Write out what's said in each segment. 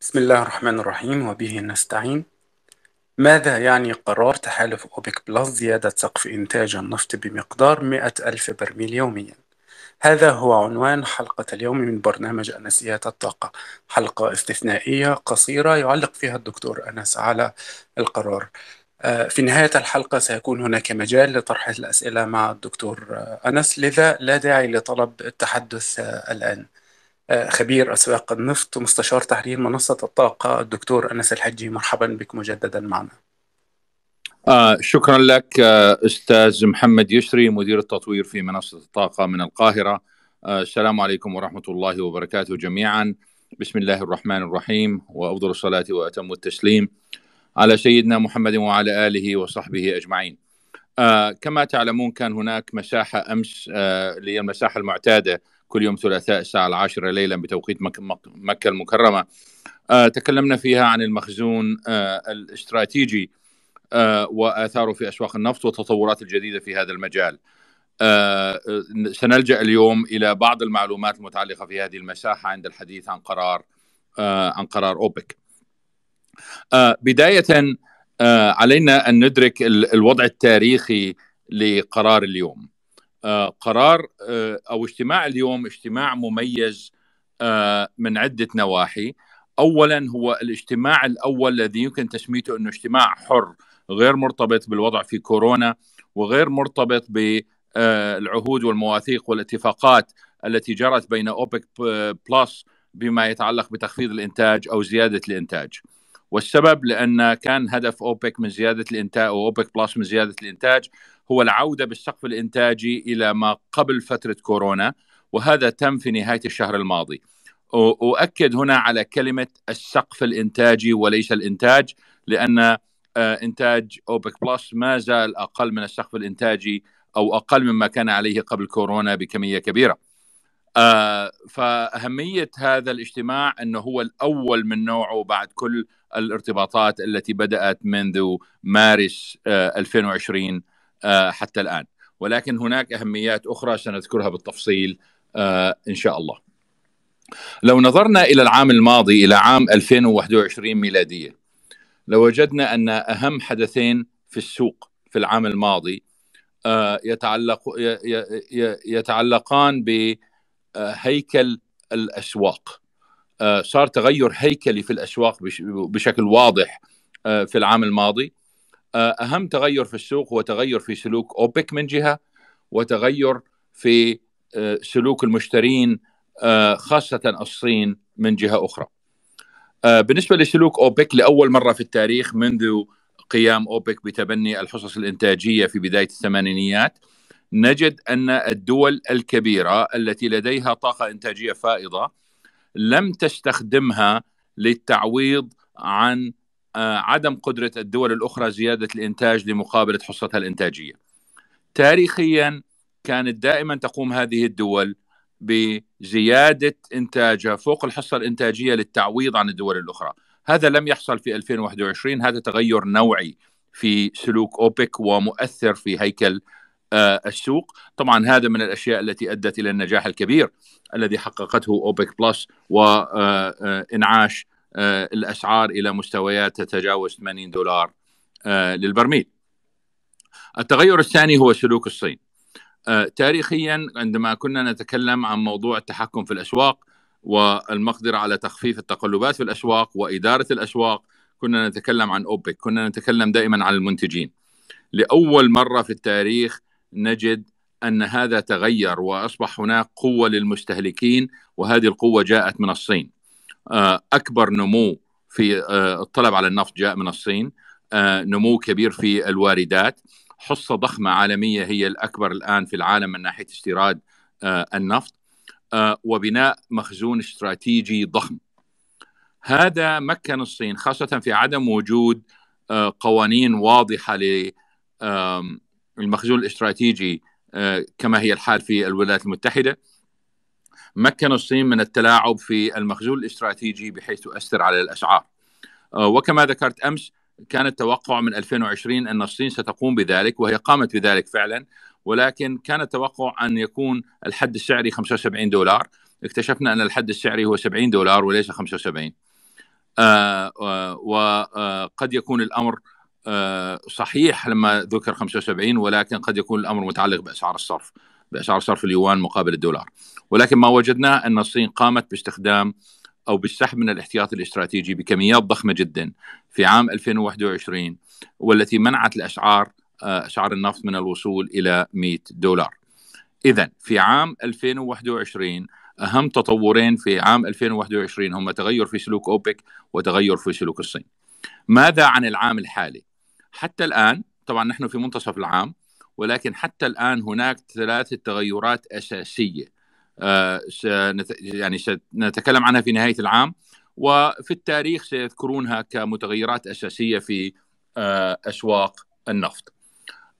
بسم الله الرحمن الرحيم وبه نستعين ماذا يعني قرار تحالف أوبك بلس زيادة سقف إنتاج النفط بمقدار 100 ألف برميل يوميا؟ هذا هو عنوان حلقة اليوم من برنامج أنسيات الطاقة حلقة استثنائية قصيرة يعلق فيها الدكتور أنس على القرار آه، في نهاية الحلقة سيكون هناك مجال لطرح الأسئلة مع الدكتور أنس لذا لا داعي لطلب التحدث آه، الآن خبير أسواق النفط ومستشار تحرير منصة الطاقة الدكتور أنس الحجي مرحبا بك مجددا معنا آه شكرا لك آه أستاذ محمد يشري مدير التطوير في منصة الطاقة من القاهرة آه السلام عليكم ورحمة الله وبركاته جميعا بسم الله الرحمن الرحيم وأفضل الصلاة وأتم التسليم على سيدنا محمد وعلى آله وصحبه أجمعين آه، كما تعلمون كان هناك مساحة أمس اللي آه، هي المساحة المعتادة كل يوم ثلاثاء الساعة العاشرة ليلا بتوقيت مكة المكرمة آه، تكلمنا فيها عن المخزون آه، الاستراتيجي آه، وآثاره في أسواق النفط والتطورات الجديدة في هذا المجال سنلجأ اليوم إلى بعض المعلومات المتعلقة في هذه المساحة عند الحديث عن قرار عن قرار أوبك بداية علينا أن ندرك الوضع التاريخي لقرار اليوم آه، قرار آه، او اجتماع اليوم اجتماع مميز آه، من عده نواحي اولا هو الاجتماع الاول الذي يمكن تسميته انه اجتماع حر غير مرتبط بالوضع في كورونا وغير مرتبط بالعهود والمواثيق والاتفاقات التي جرت بين اوبك بلس بما يتعلق بتخفيض الانتاج او زياده الانتاج. والسبب لأن كان هدف أوبك من زيادة الإنتاج أوبك بلس من زيادة الإنتاج هو العودة بالسقف الإنتاجي إلى ما قبل فترة كورونا وهذا تم في نهاية الشهر الماضي أؤكد هنا على كلمة السقف الإنتاجي وليس الإنتاج لأن آه، إنتاج أوبك بلس ما زال أقل من السقف الإنتاجي أو أقل مما كان عليه قبل كورونا بكمية كبيرة آه فأهمية هذا الاجتماع أنه هو الأول من نوعه بعد كل الارتباطات التي بدأت منذ مارس آه 2020 آه حتى الآن ولكن هناك أهميات أخرى سنذكرها بالتفصيل آه إن شاء الله لو نظرنا إلى العام الماضي إلى عام 2021 ميلادية لوجدنا لو أن أهم حدثين في السوق في العام الماضي آه يتعلق يتعلقان ب آه، هيكل الاسواق آه، صار تغير هيكلي في الاسواق بشكل واضح آه، في العام الماضي اهم تغير في السوق هو تغير في سلوك اوبك من جهه وتغير في سلوك المشترين خاصه الصين من جهه اخرى بالنسبه لسلوك اوبك لاول مره في التاريخ منذ قيام اوبك بتبني الحصص الانتاجيه في بدايه الثمانينيات نجد ان الدول الكبيره التي لديها طاقه انتاجيه فائضه لم تستخدمها للتعويض عن آه، عدم قدره الدول الاخرى زياده الانتاج لمقابله حصتها الانتاجيه. تاريخيا كانت دائما تقوم هذه الدول بزياده انتاجها فوق الحصه الانتاجيه للتعويض عن الدول الاخرى. هذا لم يحصل في 2021 هذا تغير نوعي في سلوك اوبك ومؤثر في هيكل آه، السوق طبعا هذا من الأشياء التي أدت إلى النجاح الكبير الذي حققته أوبك بلس وإنعاش آه، آه، الأسعار إلى مستويات تتجاوز 80 دولار للبرميل التغير الثاني هو سلوك الصين تاريخيا عندما كنا نتكلم عن موضوع التحكم في الأسواق والمقدرة على تخفيف التقلبات في الأسواق وإدارة الأسواق كنا نتكلم عن أوبك كنا نتكلم دائما عن المنتجين لأول مرة في التاريخ نجد ان هذا تغير واصبح هناك قوه للمستهلكين وهذه القوه جاءت من الصين. آه، اكبر نمو في آه، الطلب على النفط جاء من الصين، آه، نمو كبير في الواردات، حصه ضخمه عالميه هي الاكبر الان في العالم من ناحيه استيراد النفط وبناء مخزون استراتيجي ضخم. هذا مكن الصين خاصه في عدم وجود قوانين واضحه ل المخزون الاستراتيجي آه، كما هي الحال في الولايات المتحدة مكن الصين من التلاعب في المخزون الاستراتيجي بحيث تؤثر على الأسعار آه، وكما ذكرت أمس كان التوقع من 2020 أن الصين ستقوم بذلك وهي قامت بذلك فعلا ولكن كان التوقع أن يكون الحد السعري 75 دولار اكتشفنا أن الحد السعري هو 70 دولار وليس 75 وقد آه، يكون الأمر آه، صحيح لما ذكر 75 ولكن قد يكون الامر متعلق باسعار الصرف باسعار صرف اليوان مقابل الدولار ولكن ما وجدناه ان الصين قامت باستخدام او بالسحب من الاحتياطي الاستراتيجي بكميات ضخمه جدا في عام 2021 والتي منعت الاسعار آه، اسعار النفط من الوصول الى 100 دولار. اذا في عام 2021 اهم تطورين في عام 2021 هم تغير في سلوك اوبك وتغير في سلوك الصين. ماذا عن العام الحالي؟ حتى الآن طبعا نحن في منتصف العام ولكن حتى الآن هناك ثلاثة تغيرات أساسية آه، يعني سنتكلم عنها في نهاية العام وفي التاريخ سيذكرونها كمتغيرات أساسية في آه، أسواق النفط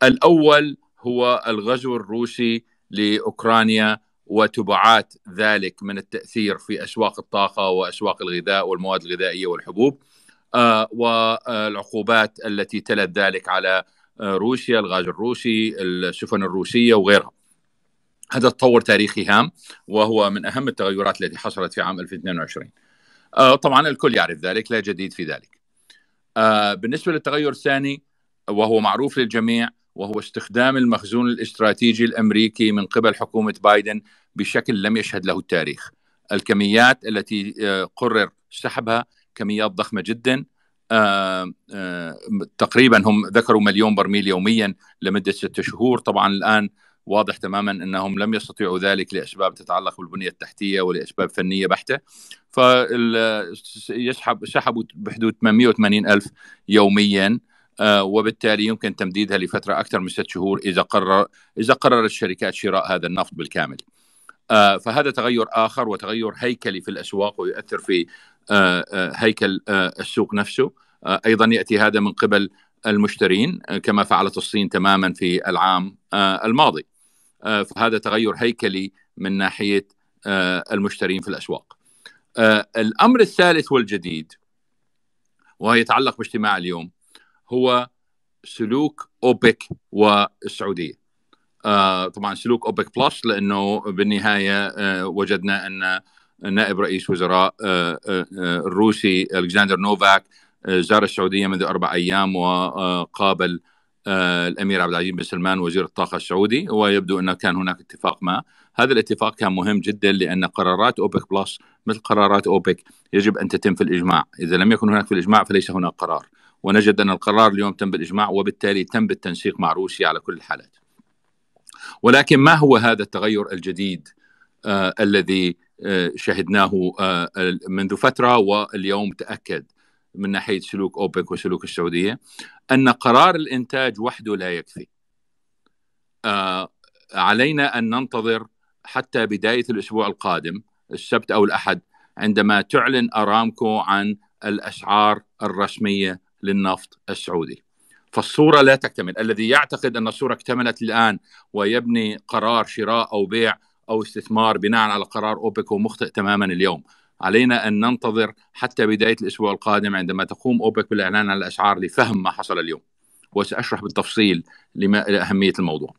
الأول هو الغزو الروسي لأوكرانيا وتبعات ذلك من التأثير في أسواق الطاقة وأسواق الغذاء والمواد الغذائية والحبوب والعقوبات التي تلت ذلك على روسيا الغاز الروسي السفن الروسية وغيرها هذا تطور تاريخي هام وهو من أهم التغيرات التي حصلت في عام 2022 آه، طبعا الكل يعرف ذلك لا جديد في ذلك آه، بالنسبة للتغير الثاني وهو معروف للجميع وهو استخدام المخزون الاستراتيجي الامريكي من قبل حكومه بايدن بشكل لم يشهد له التاريخ. الكميات التي آه، قرر سحبها كميات ضخمه جدا آه آه تقريبا هم ذكروا مليون برميل يوميا لمده ستة شهور طبعا الان واضح تماما انهم لم يستطيعوا ذلك لاسباب تتعلق بالبنيه التحتيه ولاسباب فنيه بحته فيسحب سحبوا بحدود 880 الف يوميا آه، وبالتالي يمكن تمديدها لفتره اكثر من ست شهور اذا قرر اذا قررت الشركات شراء هذا النفط بالكامل. آه، فهذا تغير اخر وتغير هيكلي في الاسواق ويؤثر في آه، آه، هيكل آه، السوق نفسه ايضا ياتي هذا من قبل المشترين كما فعلت الصين تماما في العام الماضي فهذا تغير هيكلي من ناحيه المشترين في الاسواق الامر الثالث والجديد وهو يتعلق باجتماع اليوم هو سلوك اوبك والسعوديه طبعا سلوك اوبك بلس لانه بالنهايه وجدنا ان نائب رئيس وزراء آه، آه، آه، الروسي الكسندر نوفاك زار السعوديه منذ اربع ايام وقابل الامير عبد العزيز بن سلمان وزير الطاقه السعودي ويبدو انه كان هناك اتفاق ما هذا الاتفاق كان مهم جدا لان قرارات اوبك بلس مثل قرارات اوبك يجب ان تتم في الاجماع اذا لم يكن هناك في الاجماع فليس هناك قرار ونجد ان القرار اليوم تم بالاجماع وبالتالي تم بالتنسيق مع روسيا على كل الحالات ولكن ما هو هذا التغير الجديد آه الذي آه، شهدناه آه، منذ فتره واليوم تاكد من ناحيه سلوك اوبك وسلوك السعوديه ان قرار الانتاج وحده لا يكفي. آه، علينا ان ننتظر حتى بدايه الاسبوع القادم السبت او الاحد عندما تعلن ارامكو عن الاسعار الرسميه للنفط السعودي. فالصوره لا تكتمل، الذي يعتقد ان الصوره اكتملت الان ويبني قرار شراء او بيع او استثمار بناء على قرار اوبك هو مخطئ تماما اليوم. علينا ان ننتظر حتى بدايه الاسبوع القادم عندما تقوم اوبك بالاعلان عن الاسعار لفهم ما حصل اليوم. وساشرح بالتفصيل لاهميه الموضوع.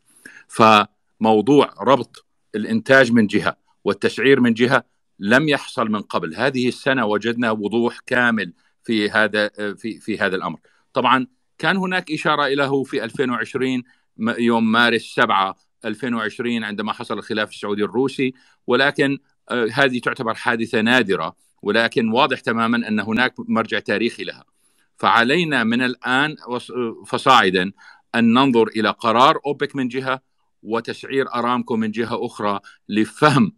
فموضوع ربط الانتاج من جهه والتسعير من جهه لم يحصل من قبل، هذه السنه وجدنا وضوح كامل في هذا في في هذا الامر. طبعا كان هناك اشاره له في 2020 يوم مارس 7 2020 عندما حصل الخلاف السعودي الروسي ولكن آه، هذه تعتبر حادثه نادره ولكن واضح تماما ان هناك مرجع تاريخي لها فعلينا من الان آه، فصاعدا ان ننظر الى قرار اوبك من جهه وتسعير ارامكو من جهه اخرى لفهم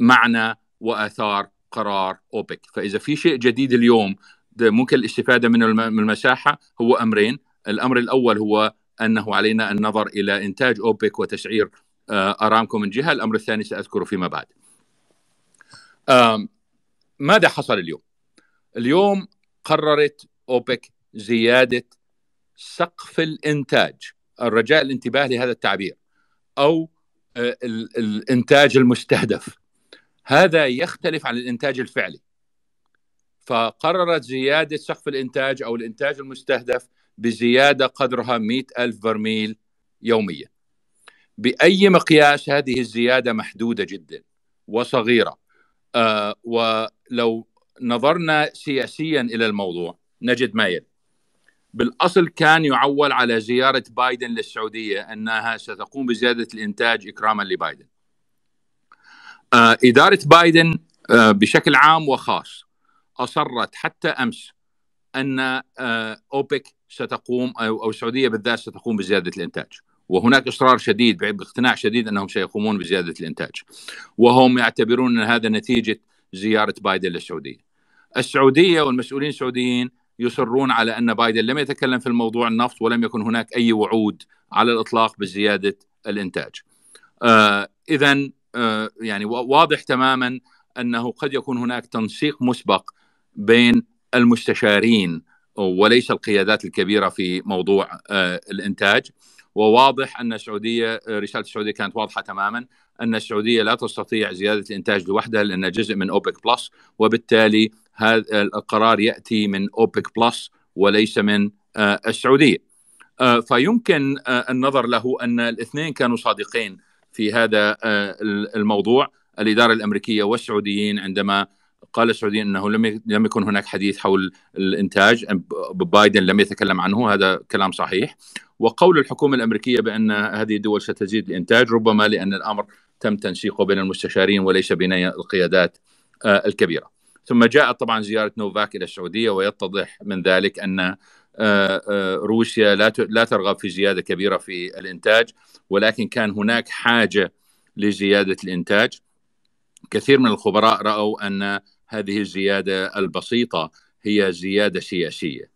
معنى واثار قرار اوبك فاذا في شيء جديد اليوم ممكن الاستفاده من المساحه هو امرين الامر الاول هو انه علينا النظر الى انتاج اوبك وتسعير آه، ارامكو من جهه، الامر الثاني ساذكره فيما بعد. ماذا حصل اليوم؟ اليوم قررت اوبك زياده سقف الانتاج، الرجاء الانتباه لهذا التعبير او آه، الانتاج المستهدف. هذا يختلف عن الانتاج الفعلي. فقررت زياده سقف الانتاج او الانتاج المستهدف بزيادة قدرها مئة ألف برميل يوميا بأي مقياس هذه الزيادة محدودة جدا وصغيرة آه ولو نظرنا سياسيا إلى الموضوع نجد ما يلي بالأصل كان يعول على زيارة بايدن للسعودية أنها ستقوم بزيادة الإنتاج إكراما لبايدن آه إدارة بايدن آه بشكل عام وخاص أصرت حتى أمس أن آه، أوبك ستقوم او السعوديه بالذات ستقوم بزياده الانتاج وهناك اصرار شديد باقتناع شديد انهم سيقومون بزياده الانتاج وهم يعتبرون ان هذا نتيجه زياره بايدن للسعوديه. السعوديه والمسؤولين السعوديين يصرون على ان بايدن لم يتكلم في الموضوع النفط ولم يكن هناك اي وعود على الاطلاق بزياده الانتاج. آه اذا آه يعني واضح تماما انه قد يكون هناك تنسيق مسبق بين المستشارين وليس القيادات الكبيره في موضوع آه، الانتاج وواضح ان السعوديه آه، رساله السعوديه كانت واضحه تماما ان السعوديه لا تستطيع زياده الانتاج لوحدها لانها جزء من اوبك بلس وبالتالي هذا القرار ياتي من اوبك بلس وليس من آه، السعوديه. فيمكن النظر له ان الاثنين كانوا صادقين في هذا الموضوع الاداره الامريكيه والسعوديين عندما قال السعودي انه لم لم يكن هناك حديث حول الانتاج بايدن لم يتكلم عنه هذا كلام صحيح وقول الحكومه الامريكيه بان هذه الدول ستزيد الانتاج ربما لان الامر تم تنسيقه بين المستشارين وليس بين القيادات آه، الكبيره ثم جاءت طبعا زياره نوفاك الى السعوديه ويتضح من ذلك ان آه، آه، روسيا لا لا ترغب في زياده كبيره في الانتاج ولكن كان هناك حاجه لزياده الانتاج كثير من الخبراء راوا ان هذه الزياده البسيطه هي زياده سياسيه.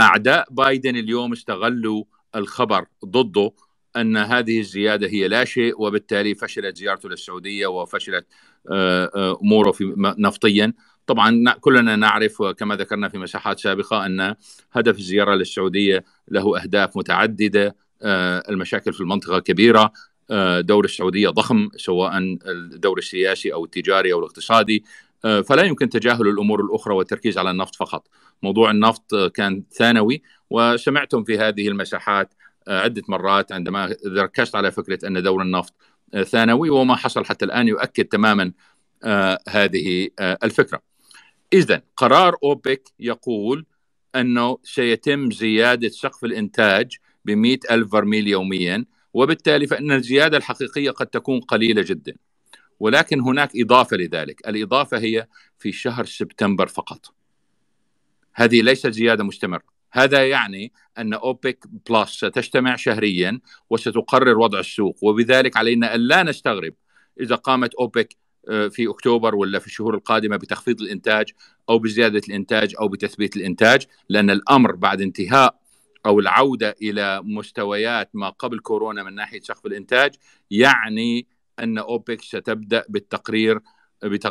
اعداء بايدن اليوم استغلوا الخبر ضده ان هذه الزياده هي لا شيء وبالتالي فشلت زيارته للسعوديه وفشلت آه، آه، اموره نفطيا طبعا كلنا نعرف وكما ذكرنا في مساحات سابقه ان هدف الزياره للسعوديه له اهداف متعدده آه، المشاكل في المنطقه كبيره دور السعوديه ضخم سواء الدور السياسي او التجاري او الاقتصادي آه، فلا يمكن تجاهل الامور الاخرى والتركيز على النفط فقط موضوع النفط آه، كان ثانوي وسمعتم في هذه المساحات آه، عده مرات عندما ركزت على فكره ان دور النفط ثانوي وما حصل حتى الان يؤكد تماما هذه الفكره اذا قرار اوبك يقول انه سيتم زياده سقف الانتاج ب الف برميل يوميا وبالتالي فان الزياده الحقيقيه قد تكون قليله جدا ولكن هناك إضافة لذلك الإضافة هي في شهر سبتمبر فقط هذه ليست زيادة مستمرة هذا يعني أن أوبك بلس ستجتمع شهريا وستقرر وضع السوق وبذلك علينا أن لا نستغرب إذا قامت أوبك آه، في أكتوبر ولا في الشهور القادمة بتخفيض الإنتاج أو بزيادة الإنتاج أو بتثبيت الإنتاج لأن الأمر بعد انتهاء أو العودة إلى مستويات ما قبل كورونا من ناحية سقف الإنتاج يعني ان اوبك ستبدا بالتقرير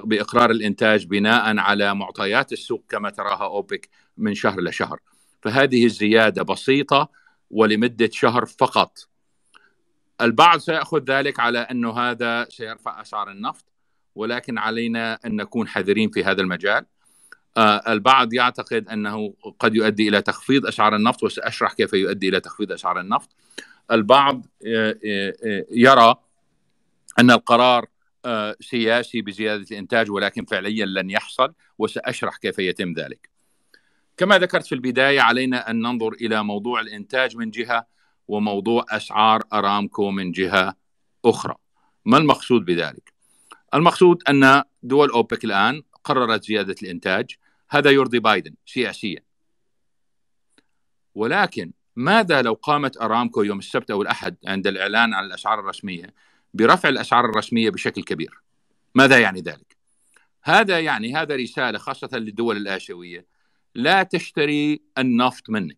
باقرار الانتاج بناء على معطيات السوق كما تراها اوبك من شهر لشهر فهذه الزياده بسيطه ولمده شهر فقط البعض سياخذ ذلك على انه هذا سيرفع اسعار النفط ولكن علينا ان نكون حذرين في هذا المجال آه، البعض يعتقد انه قد يؤدي الى تخفيض اسعار النفط وساشرح كيف يؤدي الى تخفيض اسعار النفط البعض آه، آه، يرى ان القرار آه، سياسي بزياده الانتاج ولكن فعليا لن يحصل وساشرح كيف يتم ذلك. كما ذكرت في البدايه علينا ان ننظر الى موضوع الانتاج من جهه وموضوع اسعار ارامكو من جهه اخرى. ما المقصود بذلك؟ المقصود ان دول اوبك الان قررت زياده الانتاج، هذا يرضي بايدن سياسيا. ولكن ماذا لو قامت ارامكو يوم السبت او الاحد عند الاعلان عن الاسعار الرسميه برفع الاسعار الرسميه بشكل كبير. ماذا يعني ذلك؟ هذا يعني هذا رساله خاصه للدول الاسيويه لا تشتري النفط مني.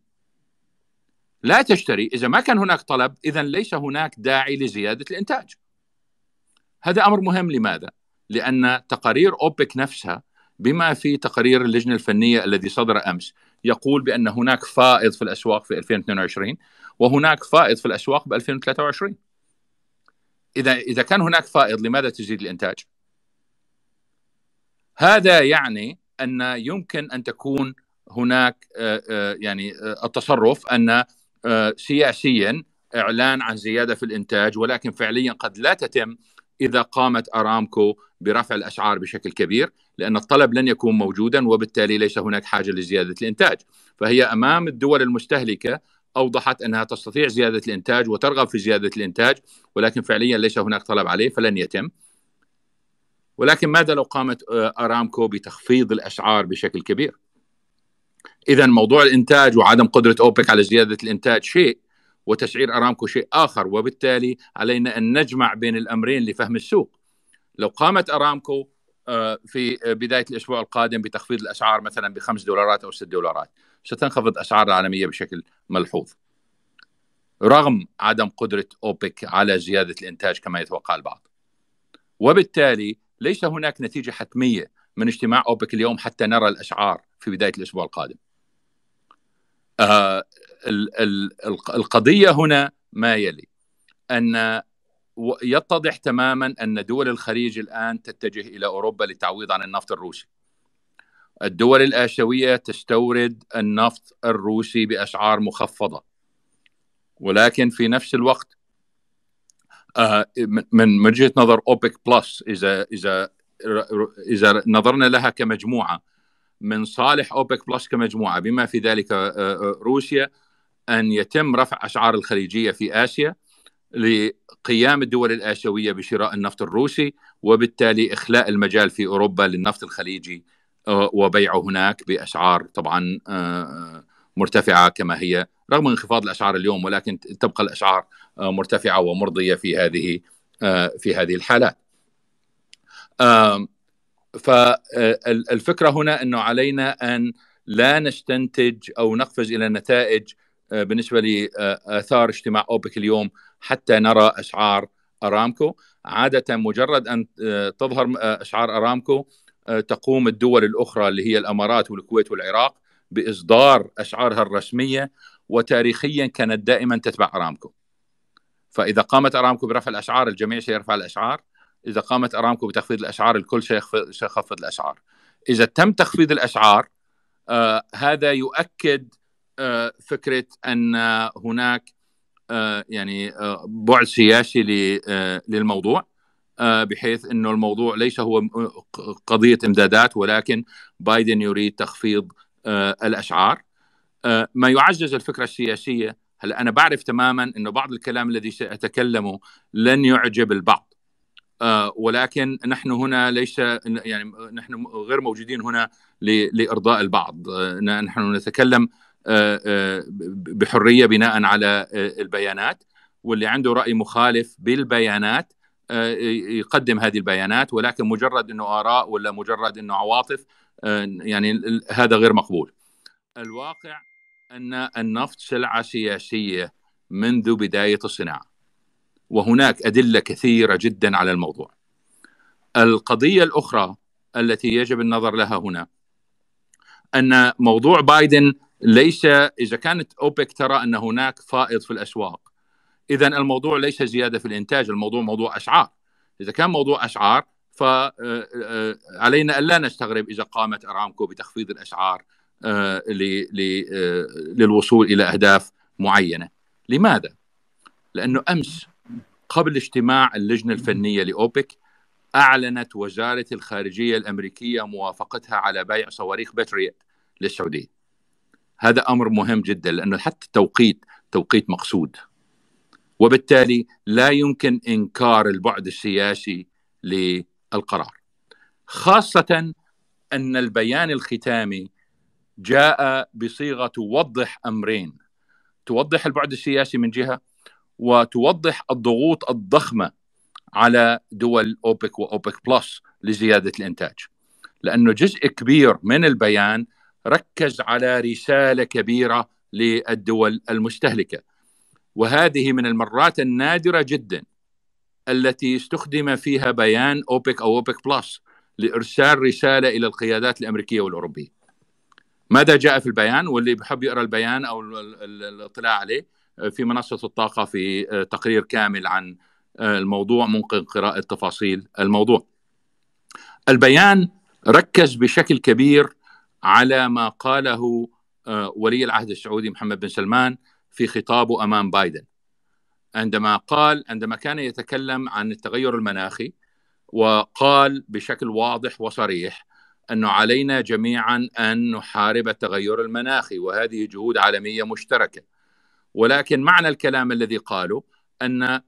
لا تشتري اذا ما كان هناك طلب اذا ليس هناك داعي لزياده الانتاج. هذا امر مهم لماذا؟ لان تقارير اوبك نفسها بما في تقرير اللجنه الفنيه الذي صدر امس يقول بان هناك فائض في الاسواق في 2022 وهناك فائض في الاسواق ب 2023 اذا اذا كان هناك فائض لماذا تزيد الانتاج؟ هذا يعني ان يمكن ان تكون هناك آه، آه، يعني آه، التصرف ان سياسيا اعلان عن زياده في الانتاج ولكن فعليا قد لا تتم اذا قامت ارامكو برفع الاسعار بشكل كبير لان الطلب لن يكون موجودا وبالتالي ليس هناك حاجه لزياده الانتاج فهي امام الدول المستهلكه أوضحت أنها تستطيع زيادة الإنتاج وترغب في زيادة الإنتاج ولكن فعليا ليس هناك طلب عليه فلن يتم ولكن ماذا لو قامت آه، أرامكو بتخفيض الأسعار بشكل كبير إذا موضوع الإنتاج وعدم قدرة أوبك على زيادة الإنتاج شيء وتسعير أرامكو شيء آخر وبالتالي علينا أن نجمع بين الأمرين لفهم السوق لو قامت أرامكو آه، في بدايه الاسبوع القادم بتخفيض الاسعار مثلا بخمس دولارات او ست دولارات ستنخفض اسعار العالميه بشكل ملحوظ رغم عدم قدره اوبك على زياده الانتاج كما يتوقع البعض وبالتالي ليس هناك نتيجه حتميه من اجتماع اوبك اليوم حتى نرى الاسعار في بدايه الاسبوع القادم آه القضيه هنا ما يلي ان يتضح تماما ان دول الخليج الان تتجه الى اوروبا للتعويض عن النفط الروسي. الدول الآسيوية تستورد النفط الروسي بأسعار مخفضة ولكن في نفس الوقت آه، من وجهة نظر أوبك بلس إذا إذا إذا نظرنا لها كمجموعة من صالح أوبك بلس كمجموعة بما في ذلك آه، آه، روسيا أن يتم رفع أسعار الخليجية في آسيا لقيام الدول الآسيوية بشراء النفط الروسي وبالتالي إخلاء المجال في أوروبا للنفط الخليجي آه، وبيعه هناك بأسعار طبعا آه، مرتفعة كما هي رغم انخفاض الأسعار اليوم ولكن تبقى الأسعار آه، مرتفعة ومرضية في هذه في هذه الحالات فالفكرة هنا أنه علينا أن لا نستنتج أو نقفز إلى نتائج بالنسبة لآثار اجتماع أوبك اليوم حتى نرى أشعار أرامكو عادة مجرد أن آه، تظهر آه، أشعار أرامكو آه، تقوم الدول الأخرى اللي هي الأمارات والكويت والعراق بإصدار أشعارها الرسمية وتاريخيا كانت دائما تتبع أرامكو فإذا قامت أرامكو برفع الأشعار الجميع سيرفع الأشعار إذا قامت أرامكو بتخفيض الأشعار الكل سيخفض الأشعار إذا تم تخفيض الأشعار آه هذا يؤكد آه فكرة أن هناك آه، يعني آه، بعد سياسي آه، للموضوع بحيث انه الموضوع ليس هو قضيه امدادات ولكن بايدن يريد تخفيض الاسعار ما يعزز الفكره السياسيه هلا انا بعرف تماما انه بعض الكلام الذي ساتكلمه لن يعجب البعض ولكن نحن هنا ليس يعني نحن غير موجودين هنا لارضاء البعض نحن نتكلم آه، آه، بحريه بناء على آه، البيانات واللي عنده راي مخالف بالبيانات يقدم هذه البيانات ولكن مجرد انه اراء ولا مجرد انه عواطف يعني هذا غير مقبول. الواقع ان النفط سلعه سياسيه منذ بدايه الصناعه. وهناك ادله كثيره جدا على الموضوع. القضيه الاخرى التي يجب النظر لها هنا ان موضوع بايدن ليس اذا كانت اوبك ترى ان هناك فائض في الاسواق اذا الموضوع ليس زياده في الانتاج الموضوع موضوع اسعار اذا كان موضوع اسعار فعلينا آه، آه، الا نستغرب اذا قامت ارامكو بتخفيض الاسعار آه، للوصول الى اهداف معينه لماذا لانه امس قبل اجتماع اللجنه الفنيه لاوبك اعلنت وزاره الخارجيه الامريكيه موافقتها على بيع صواريخ باتريوت للسعوديه هذا امر مهم جدا لانه حتى التوقيت توقيت مقصود وبالتالي لا يمكن انكار البعد السياسي للقرار خاصه ان البيان الختامي جاء بصيغه توضح امرين توضح البعد السياسي من جهه وتوضح الضغوط الضخمه على دول اوبك واوبك بلس لزياده الانتاج لانه جزء كبير من البيان ركز على رساله كبيره للدول المستهلكه وهذه من المرات النادره جدا التي استخدم فيها بيان اوبك او اوبك بلس لارسال رساله الى القيادات الامريكيه والاوروبيه. ماذا جاء في البيان واللي بحب يقرا البيان او الاطلاع عليه في منصه الطاقه في آه، تقرير كامل عن آه، الموضوع ممكن قراءه تفاصيل الموضوع. البيان ركز بشكل كبير على ما قاله آه، ولي العهد السعودي محمد بن سلمان في خطابه امام بايدن عندما قال عندما كان يتكلم عن التغير المناخي وقال بشكل واضح وصريح انه علينا جميعا ان نحارب التغير المناخي وهذه جهود عالميه مشتركه ولكن معنى الكلام الذي قاله ان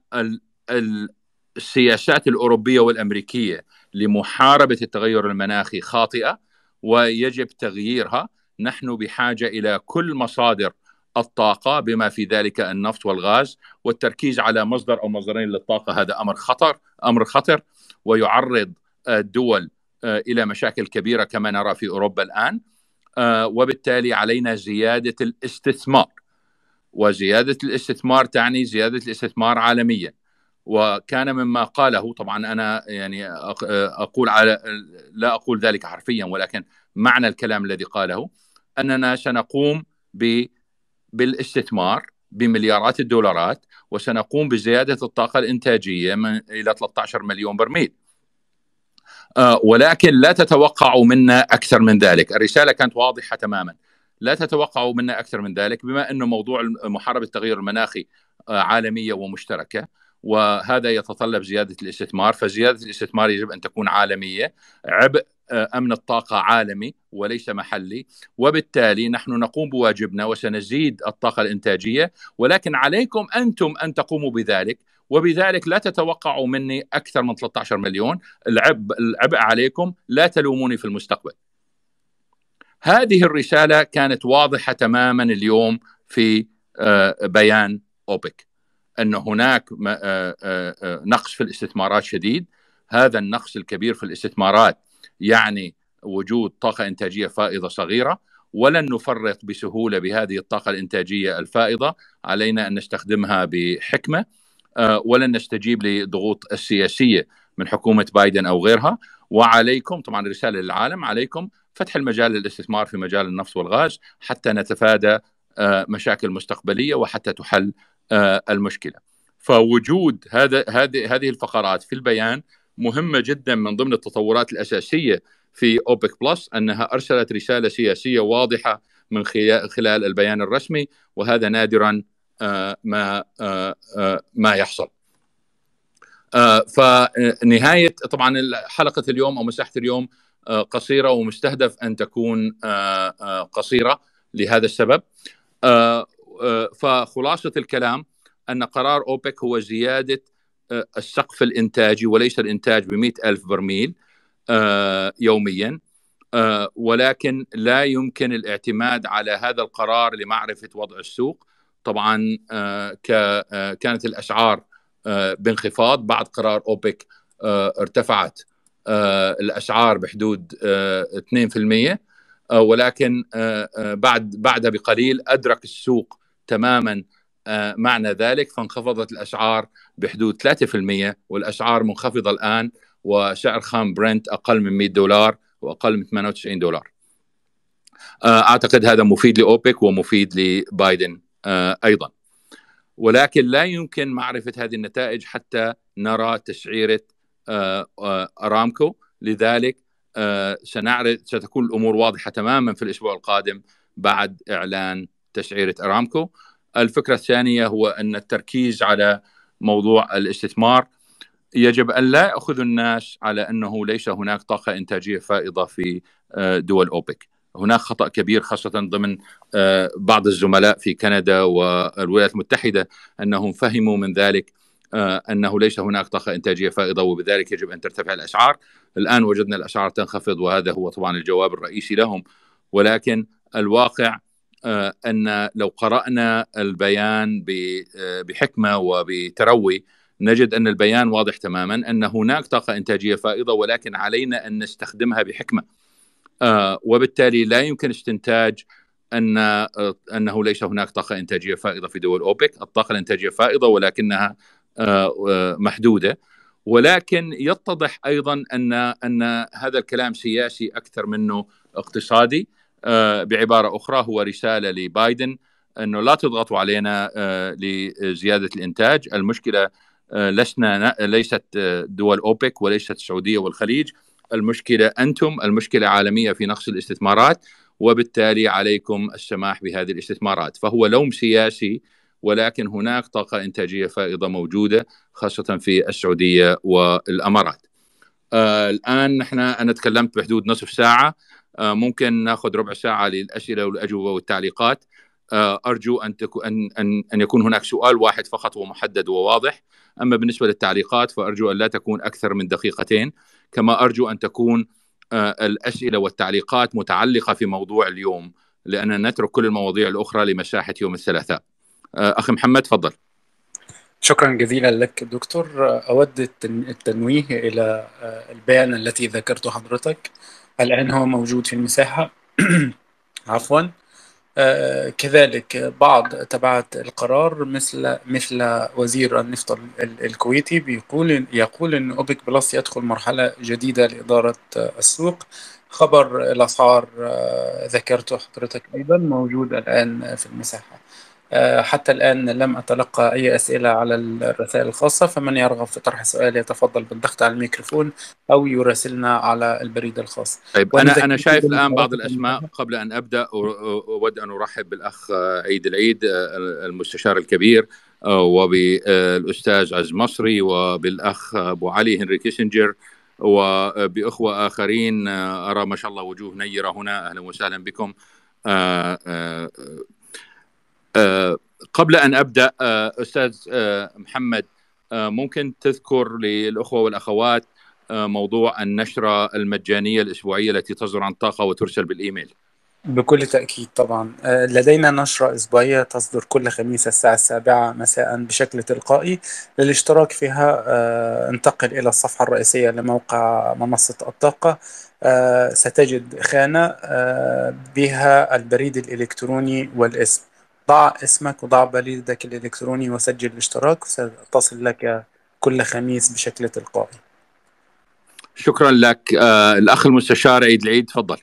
السياسات الاوروبيه والامريكيه لمحاربه التغير المناخي خاطئه ويجب تغييرها نحن بحاجه الى كل مصادر الطاقه بما في ذلك النفط والغاز والتركيز على مصدر او مصدرين للطاقه هذا امر خطر امر خطر ويعرض الدول آه، الى مشاكل كبيره كما نرى في اوروبا الان آه، وبالتالي علينا زياده الاستثمار وزياده الاستثمار تعني زياده الاستثمار عالميا وكان مما قاله طبعا انا يعني اقول على لا اقول ذلك حرفيا ولكن معنى الكلام الذي قاله اننا سنقوم ب بالاستثمار بمليارات الدولارات وسنقوم بزياده الطاقه الانتاجيه من الى 13 مليون برميل. آه، ولكن لا تتوقعوا منا اكثر من ذلك، الرساله كانت واضحه تماما. لا تتوقعوا منا اكثر من ذلك بما انه موضوع محاربه التغير المناخي آه، عالميه ومشتركه وهذا يتطلب زياده الاستثمار فزياده الاستثمار يجب ان تكون عالميه عبء آه، امن الطاقه عالمي وليس محلي وبالتالي نحن نقوم بواجبنا وسنزيد الطاقه الانتاجيه ولكن عليكم انتم ان تقوموا بذلك وبذلك لا تتوقعوا مني اكثر من 13 مليون العبء العبء عليكم لا تلوموني في المستقبل هذه الرساله كانت واضحه تماما اليوم في آه، بيان اوبك ان هناك آه، آه، آه، نقص في الاستثمارات شديد هذا النقص الكبير في الاستثمارات يعني وجود طاقه انتاجيه فائضه صغيره ولن نفرط بسهوله بهذه الطاقه الانتاجيه الفائضه علينا ان نستخدمها بحكمه ولن نستجيب لضغوط السياسيه من حكومه بايدن او غيرها وعليكم طبعا رساله للعالم عليكم فتح المجال للاستثمار في مجال النفط والغاز حتى نتفادى مشاكل مستقبليه وحتى تحل آه، المشكله فوجود هذا هذه هذه الفقرات في البيان مهمه جدا من ضمن التطورات الاساسيه في اوبك بلس انها ارسلت رساله سياسيه واضحه من خلال البيان الرسمي وهذا نادرا آه، ما آه، ما يحصل. فنهايه طبعا حلقه اليوم او مساحه اليوم قصيره ومستهدف ان تكون قصيره لهذا السبب آه، فخلاصه الكلام ان قرار اوبك هو زياده آه، السقف الانتاجي وليس الانتاج ب ألف برميل آه، يوميا ولكن لا يمكن الاعتماد على هذا القرار لمعرفه وضع السوق طبعا كانت الاسعار بانخفاض بعد قرار اوبك ارتفعت الاسعار بحدود 2% ولكن بعد بعدها بقليل ادرك السوق تماما آه، معنى ذلك فانخفضت الأسعار بحدود 3% والأسعار منخفضة الآن وسعر خام برنت أقل من 100 دولار وأقل من 98 دولار آه، أعتقد هذا مفيد لأوبك ومفيد لبايدن آه، أيضا ولكن لا يمكن معرفة هذه النتائج حتى نرى تسعيرة أرامكو لذلك سنعرف ستكون الأمور واضحة تماما في الأسبوع القادم بعد إعلان تشعيره ارامكو الفكره الثانيه هو ان التركيز على موضوع الاستثمار يجب ان لا ياخذ الناس على انه ليس هناك طاقه انتاجيه فائضه في آه، دول اوبك هناك خطا كبير خاصه ضمن آه، بعض الزملاء في كندا والولايات المتحده انهم فهموا من ذلك آه، انه ليس هناك طاقه انتاجيه فائضه وبذلك يجب ان ترتفع الاسعار الان وجدنا الاسعار تنخفض وهذا هو طبعا الجواب الرئيسي لهم ولكن الواقع آه، ان لو قرانا البيان آه، بحكمه وبتروي نجد ان البيان واضح تماما ان هناك طاقه انتاجيه فائضه ولكن علينا ان نستخدمها بحكمه آه، وبالتالي لا يمكن استنتاج ان انه ليس هناك طاقه انتاجيه فائضه في دول اوبك، الطاقه الانتاجيه فائضه ولكنها محدوده ولكن يتضح ايضا ان ان هذا الكلام سياسي اكثر منه اقتصادي آه، بعباره اخرى هو رساله لبايدن انه لا تضغطوا علينا آه، لزياده الانتاج، المشكله آه، لسنا ليست دول اوبك وليست السعوديه والخليج، المشكله انتم، المشكله عالميه في نقص الاستثمارات وبالتالي عليكم السماح بهذه الاستثمارات، فهو لوم سياسي ولكن هناك طاقه انتاجيه فائضه موجوده خاصه في السعوديه والامارات. الان نحن انا تكلمت بحدود نصف ساعه آه، ممكن ناخذ ربع ساعه للاسئله والاجوبه والتعليقات آه، ارجو ان ان ان ان يكون هناك سؤال واحد فقط ومحدد وواضح اما بالنسبه للتعليقات فارجو ان لا تكون اكثر من دقيقتين كما ارجو ان تكون آه، الاسئله والتعليقات متعلقه في موضوع اليوم لاننا نترك كل المواضيع الاخرى لمساحه يوم الثلاثاء اخي محمد تفضل شكرا جزيلا لك دكتور اود التنويه الى البيان التي ذكرته حضرتك الآن هو موجود في المساحة عفوا آه، كذلك بعض تبعات القرار مثل مثل وزير النفط الكويتي بيقول يقول ان اوبك بلس يدخل مرحله جديده لاداره آه، السوق خبر الاسعار آه، ذكرته حضرتك ايضا موجود الان في المساحه آه، حتى الآن لم أتلقى أي أسئلة على الرسائل الخاصة فمن يرغب في طرح سؤال يتفضل بالضغط على الميكروفون أو يراسلنا على البريد الخاص طيب أنا أنا شايف الآن بعض الأسماء قبل أن أبدأ أود أن أرحب بالأخ عيد العيد آه، المستشار الكبير آه، وبالأستاذ عز مصري وبالأخ أبو علي هنري كيسنجر وبإخوة آخرين أرى ما شاء الله وجوه نيرة هنا أهلا وسهلا بكم آه، قبل ان ابدا آه، استاذ آه، محمد ممكن تذكر للاخوه والاخوات موضوع النشره المجانيه الاسبوعيه التي تصدر عن الطاقه وترسل بالايميل. بكل تأكيد طبعا لدينا نشرة أسبوعية تصدر كل خميس الساعة السابعة مساء بشكل تلقائي للاشتراك فيها انتقل إلى الصفحة الرئيسية لموقع منصة الطاقة ستجد خانة بها البريد الإلكتروني والاسم ضع اسمك وضع بريدك الإلكتروني وسجل الاشتراك سأتصل لك كل خميس بشكل تلقائي شكرا لك آه الأخ المستشار عيد العيد تفضل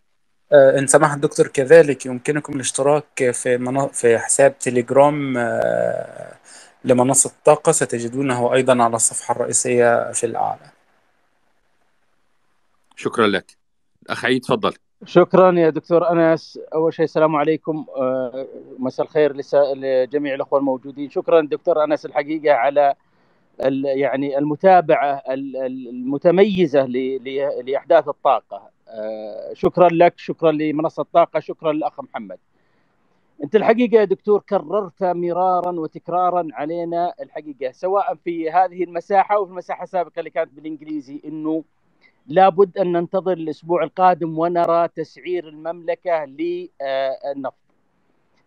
آه إن سمح الدكتور كذلك يمكنكم الاشتراك في, منا... في حساب تليجرام آه لمنصة الطاقة ستجدونه أيضا على الصفحة الرئيسية في الأعلى شكرا لك الأخ عيد تفضل شكرا يا دكتور انس اول شيء السلام عليكم آه، مساء الخير لجميع الاخوه الموجودين شكرا دكتور انس الحقيقه على يعني المتابعه المتميزه لاحداث الطاقه آه، شكرا لك شكرا لمنصه الطاقه شكرا للاخ محمد انت الحقيقه يا دكتور كررت مرارا وتكرارا علينا الحقيقه سواء في هذه المساحه وفي المساحه السابقه اللي كانت بالانجليزي انه لابد ان ننتظر الاسبوع القادم ونرى تسعير المملكه للنفط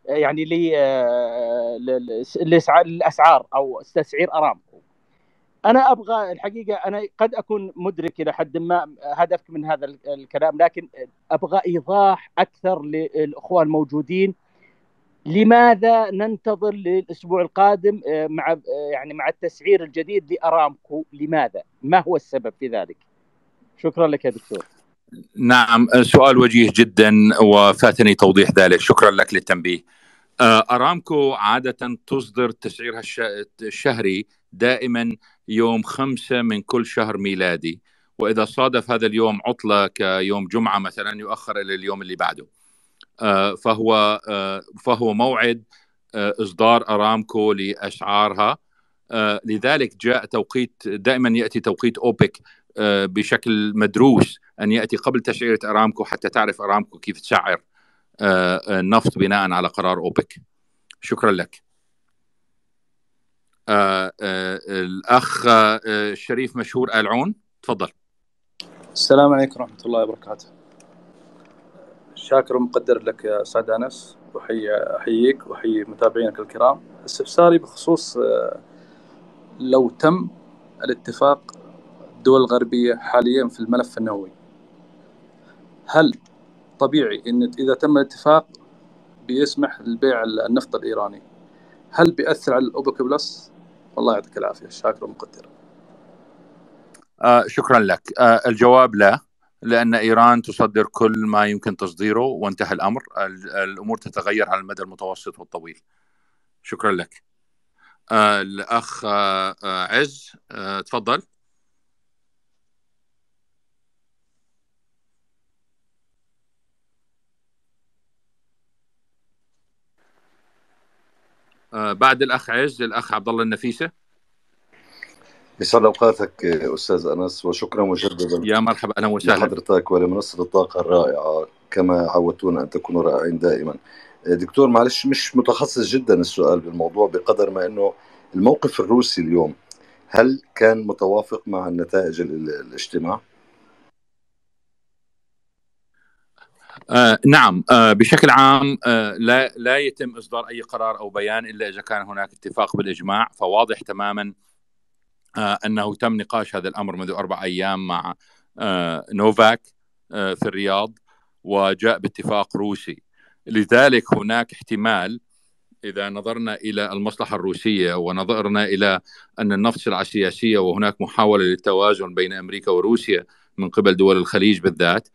آه، يعني آه، للاسعار او تسعير ارامكو انا ابغى الحقيقه انا قد اكون مدرك الى حد ما هدفك من هذا الكلام لكن ابغى ايضاح اكثر للاخوه الموجودين لماذا ننتظر للاسبوع القادم آه، مع يعني مع التسعير الجديد لارامكو لماذا ما هو السبب في ذلك شكرا لك يا دكتور نعم سؤال وجيه جدا وفاتني توضيح ذلك شكرا لك للتنبيه آه، ارامكو عاده تصدر تسعيرها الشهري دائما يوم خمسة من كل شهر ميلادي واذا صادف هذا اليوم عطله كيوم جمعه مثلا يؤخر الى اليوم اللي بعده آه، فهو آه، فهو موعد اصدار ارامكو لاسعارها لذلك جاء توقيت دائما ياتي توقيت اوبك آه، بشكل مدروس ان ياتي قبل تشعيره ارامكو حتى تعرف ارامكو كيف تسعر آه، آه، النفط بناء على قرار اوبك شكرا لك الاخ الشريف مشهور العون تفضل السلام عليكم ورحمه الله وبركاته شاكر ومقدر لك يا استاذ انس وحي احييك واحيي متابعينك الكرام استفساري بخصوص لو تم الاتفاق الدول الغربية حاليا في الملف النووي هل طبيعي أن إذا تم الاتفاق بيسمح لبيع النفط الإيراني هل بيأثر على الأوبك بلس؟ والله يعطيك العافية شاكر ومقدر آه شكرا لك آه الجواب لا لأن إيران تصدر كل ما يمكن تصديره وانتهى الأمر الأمور تتغير على المدى المتوسط والطويل شكرا لك آه الأخ آه عز آه تفضل آه، بعد الاخ عز الاخ عبد الله النفيسه يسعد اوقاتك آه، استاذ انس وشكرا مجددا يا مرحبا اهلا وسهلا لحضرتك ولمنصه الطاقه الرائعه كما عودتونا ان تكونوا رائعين دائما آه، دكتور معلش مش متخصص جدا السؤال بالموضوع بقدر ما انه الموقف الروسي اليوم هل كان متوافق مع النتائج الاجتماع؟ آه نعم آه بشكل عام آه لا لا يتم اصدار اي قرار او بيان الا اذا كان هناك اتفاق بالاجماع فواضح تماما آه انه تم نقاش هذا الامر منذ اربع ايام مع آه نوفاك آه في الرياض وجاء باتفاق روسي لذلك هناك احتمال اذا نظرنا الى المصلحه الروسيه ونظرنا الى ان النفط على سياسيه وهناك محاوله للتوازن بين امريكا وروسيا من قبل دول الخليج بالذات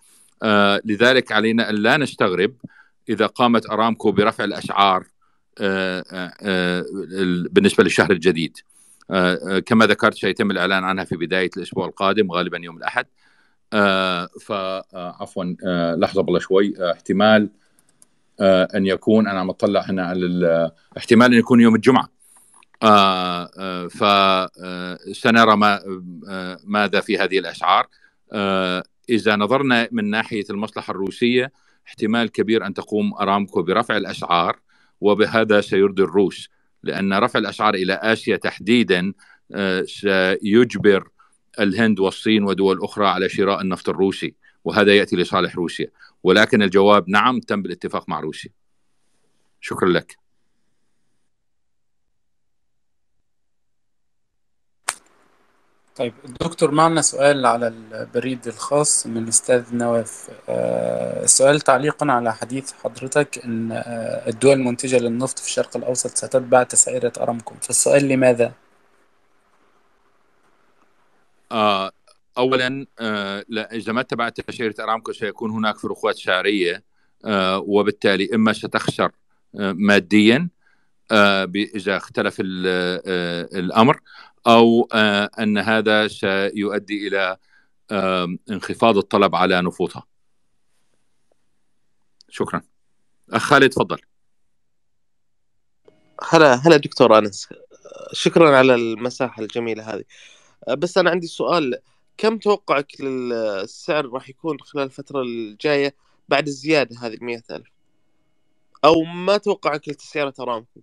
آه، لذلك علينا أن لا نستغرب إذا قامت أرامكو برفع الأسعار آه، آه، بالنسبة للشهر الجديد كما ذكرت سيتم الإعلان عنها في بداية الأسبوع القادم غالبا يوم الأحد فعفوا لحظة بالله شوي احتمال أن يكون أنا عم أطلع هنا على احتمال أن يكون يوم الجمعة آه آه فسنرى ما آه ماذا في هذه الاسعار اذا نظرنا من ناحيه المصلحه الروسيه احتمال كبير ان تقوم ارامكو برفع الاسعار وبهذا سيرضي الروس لان رفع الاسعار الى اسيا تحديدا آه، سيجبر الهند والصين ودول اخرى على شراء النفط الروسي وهذا ياتي لصالح روسيا ولكن الجواب نعم تم بالاتفاق مع روسيا شكرا لك طيب دكتور معنا سؤال على البريد الخاص من الأستاذ نواف آه، السؤال تعليقا على حديث حضرتك أن آه، الدول المنتجة للنفط في الشرق الأوسط ستتبع تسعيرة أرامكو فالسؤال لماذا؟ آه، أولا آه، إذا ما تبعت تسعيرة أرامكو سيكون هناك فروقات سعرية آه، وبالتالي إما ستخسر آه، ماديا آه، اذا اختلف آه، الامر او آه، ان هذا سيؤدي الى انخفاض الطلب على نفوذها شكرا اخ خالد تفضل هلا هلا دكتور انس شكرا على المساحه الجميله هذه بس انا عندي سؤال كم توقعك للسعر راح يكون خلال الفتره الجايه بعد الزياده هذه 100000 او ما توقعك لتسعيره ارامكو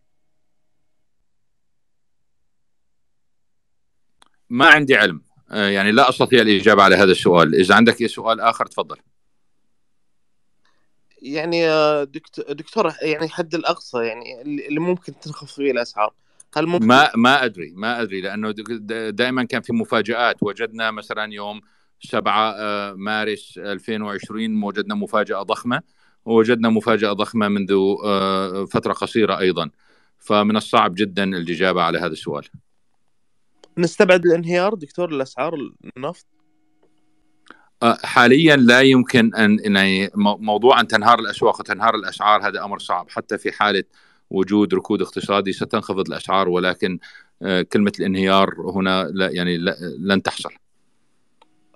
ما عندي علم آه، يعني لا استطيع الاجابه على هذا السؤال اذا عندك سؤال اخر تفضل يعني آه، دكتور, دكتور يعني حد الاقصى يعني اللي ممكن تنخفض فيه الاسعار هل ممكن ما ما ادري ما ادري لانه دائما كان في مفاجات وجدنا مثلا يوم 7 آه، مارس 2020 وجدنا مفاجاه ضخمه ووجدنا مفاجاه ضخمه منذ فتره قصيره ايضا فمن الصعب جدا الاجابه على هذا السؤال نستبعد الانهيار دكتور الاسعار النفط أه، حاليا لا يمكن ان يعني موضوع ان تنهار الاسواق وتنهار الاسعار هذا امر صعب حتى في حاله وجود ركود اقتصادي ستنخفض الاسعار ولكن أه، كلمه الانهيار هنا لا يعني لن تحصل.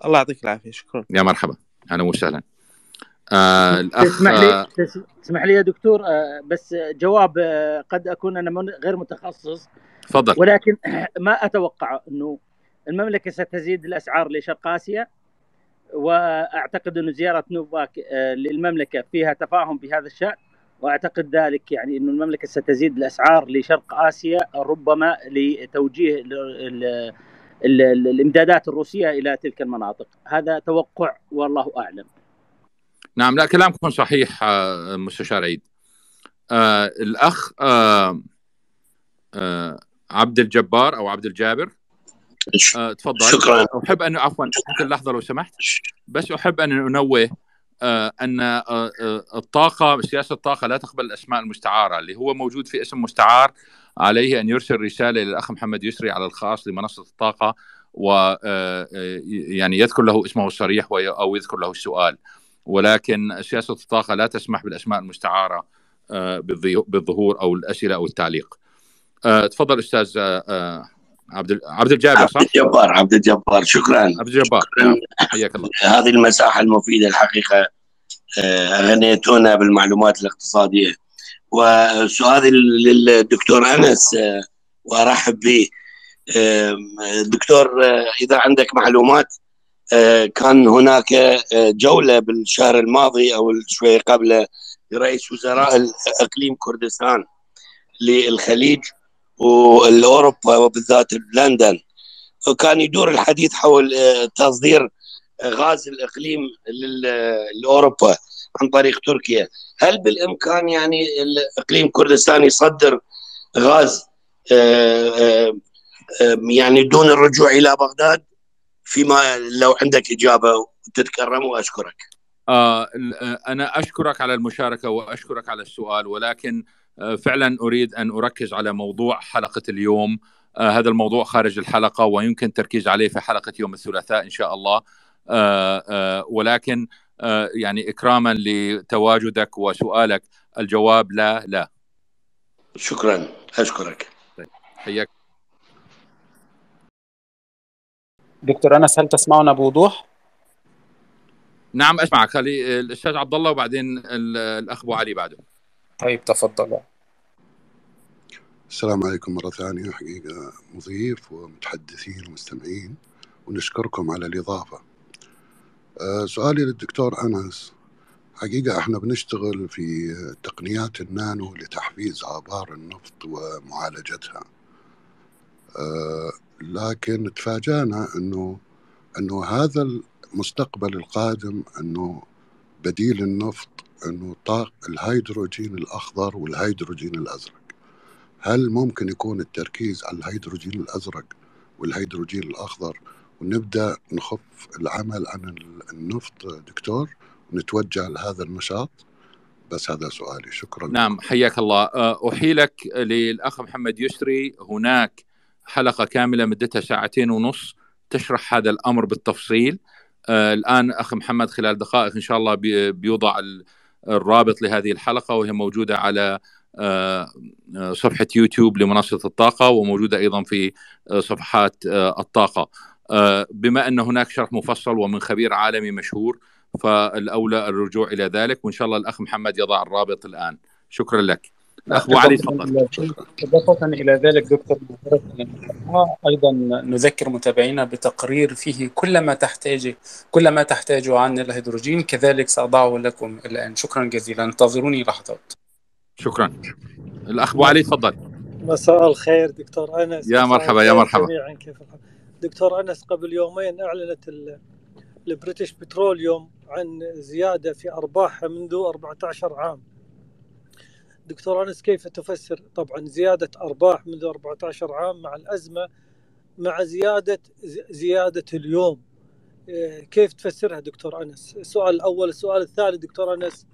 الله يعطيك العافيه شكرا. يا مرحبا اهلا وسهلا. آه الاخ تسمح لي تسمح أه، لي يا دكتور بس جواب قد اكون انا غير متخصص تفضل ولكن ما اتوقع انه المملكه ستزيد الاسعار لشرق اسيا واعتقد انه زياره نوفاك آه، للمملكه فيها تفاهم في هذا الشان واعتقد ذلك يعني انه المملكه ستزيد الاسعار لشرق اسيا ربما لتوجيه الـ الـ الامدادات الروسيه الى تلك المناطق، هذا توقع والله اعلم. نعم لا كلامكم صحيح آه، مستشار عيد. آه الاخ آه آه عبد الجبار او عبد الجابر آه، تفضل شكرا احب ان عفوا لحظه لو سمحت بس احب ان انوه آه، ان آه، الطاقه سياسه الطاقه لا تقبل الاسماء المستعاره اللي هو موجود في اسم مستعار عليه ان يرسل رساله للاخ محمد يسري على الخاص لمنصه الطاقه و يعني يذكر له اسمه الصريح او يذكر له السؤال ولكن سياسه الطاقه لا تسمح بالاسماء المستعاره بالظهور او الاسئله او التعليق. آه، تفضل استاذ آه، آه، عبد عبد الجابر صح؟ عبد الجبار عبد الجبار شكرا عبد الجبار حياك الله هذه المساحه المفيده الحقيقه اغنيتونا بالمعلومات الاقتصاديه وسؤالي للدكتور انس وارحب به دكتور اذا عندك معلومات كان هناك جوله بالشهر الماضي او شوي قبله لرئيس وزراء اقليم كردستان للخليج والاوروبا وبالذات لندن وكان يدور الحديث حول آه، تصدير آه، غاز الاقليم لاوروبا عن طريق تركيا، هل بالامكان يعني اقليم كردستان يصدر غاز آه، يعني دون الرجوع الى بغداد؟ فيما لو عندك اجابه تتكرم واشكرك. آه انا اشكرك على المشاركه واشكرك على السؤال ولكن آه، فعلا اريد ان اركز على موضوع حلقه اليوم آه، هذا الموضوع خارج الحلقه ويمكن التركيز عليه في حلقه يوم الثلاثاء ان شاء الله آه، ولكن يعني اكراما لتواجدك وسؤالك الجواب لا لا شكرا اشكرك حياك دكتور انس هل تسمعنا بوضوح؟ نعم اسمعك خلي الاستاذ عبد الله وبعدين الاخ ابو علي بعده طيب تفضل السلام عليكم مرة ثانية حقيقة مضيف ومتحدثين ومستمعين ونشكركم على الإضافة آه، سؤالي للدكتور أنس حقيقة احنا بنشتغل في تقنيات النانو لتحفيز آبار النفط ومعالجتها آه، لكن تفاجأنا انه انه هذا المستقبل القادم انه بديل النفط انه طاق الهيدروجين الاخضر والهيدروجين الازرق هل ممكن يكون التركيز على الهيدروجين الازرق والهيدروجين الاخضر ونبدا نخف العمل عن النفط دكتور ونتوجه لهذا النشاط بس هذا سؤالي شكرا نعم حياك الله أه، احيلك للاخ محمد يسري هناك حلقه كامله مدتها ساعتين ونص تشرح هذا الامر بالتفصيل أه، الان اخ محمد خلال دقائق ان شاء الله بيوضع الرابط لهذه الحلقه وهي موجوده على آه، آه، صفحه يوتيوب لمنصه الطاقه وموجوده ايضا في آه، صفحات الطاقه بما ان هناك شرح مفصل ومن خبير عالمي مشهور فالاولى الرجوع الى ذلك وان شاء الله الاخ محمد يضع الرابط الان شكرا لك الاخ ابو علي تفضل اضافه الى ذلك دكتور ايضا نذكر متابعينا بتقرير فيه كل ما تحتاجه كل ما تحتاجه عن الهيدروجين كذلك ساضعه لكم الان شكرا جزيلا انتظروني لحظات شكرا الاخ ابو علي تفضل مساء الخير دكتور انس يا مرحبا يا مرحبا جميعا كيف الحال دكتور انس قبل يومين اعلنت البريتش بتروليوم عن زياده في ارباحها منذ 14 عام دكتور أنس كيف تفسر طبعا زيادة أرباح منذ 14 عام مع الأزمة مع زيادة زيادة اليوم إيه، كيف تفسرها دكتور أنس السؤال الأول السؤال الثاني دكتور أنس